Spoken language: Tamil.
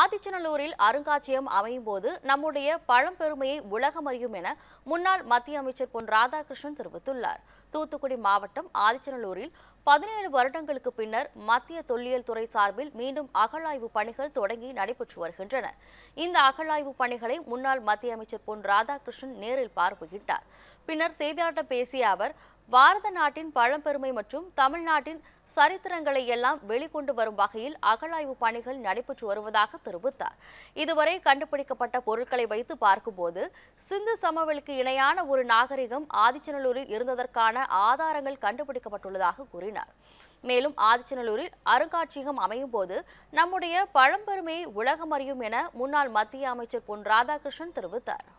ஆதிச்சநல்லூரில் அருங்காட்சியகம் அமையும் போது நம்முடைய பழம்பெருமையை உலகம் அறியும் என முன்னாள் மத்திய அமைச்சர் பொன் ராதாகிருஷ்ணன் தெரிவித்துள்ளார் தூத்துக்குடி மாவட்டம் ஆதிச்சநல்லூரில் பதினேழு வருடங்களுக்கு பின்னர் மத்திய தொல்லியல் துறை சார்பில் மீண்டும் அகழாய்வு பணிகள் தொடங்கி நடைபெற்று வருகின்றன இந்த அகழாய்வு பணிகளை முன்னாள் மத்திய அமைச்சர் பொன் ராதாகிருஷ்ணன் நேரில் பார்வையிட்டார் பின்னர் செய்தியாளர்களிடம் பேசிய அவர் பாரத நாட்டின் பழம்பெருமை மற்றும் தமிழ்நாட்டின் சரித்திரங்களை எல்லாம் வெளிக்கொண்டு வரும் வகையில் அகழாய்வு பணிகள் நடைபெற்று வருவதாக தெரிவித்தார் இதுவரை கண்டுபிடிக்கப்பட்ட பொருட்களை வைத்து பார்க்கும்போது சிந்து சமவெளிக்கு இணையான ஒரு நாகரிகம் ஆதிச்சநல்லூரில் இருந்ததற்கான ஆதாரங்கள் கண்டுபிடிக்கப்பட்டுள்ளதாக கூறினார் மேலும் ஆதிச்சநல்லூரில் அருங்காட்சியகம் அமையும் போது நம்முடைய பழம்பெருமையை அறியும் என முன்னாள் மத்திய அமைச்சர் பொன் ராதாகிருஷ்ணன் தெரிவித்தார்